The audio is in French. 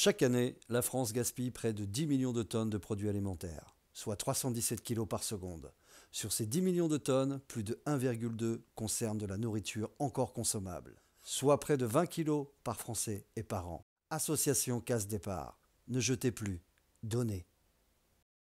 Chaque année, la France gaspille près de 10 millions de tonnes de produits alimentaires, soit 317 kg par seconde. Sur ces 10 millions de tonnes, plus de 1,2 concerne de la nourriture encore consommable, soit près de 20 kg par Français et par an. Association Casse Départ. Ne jetez plus, donnez.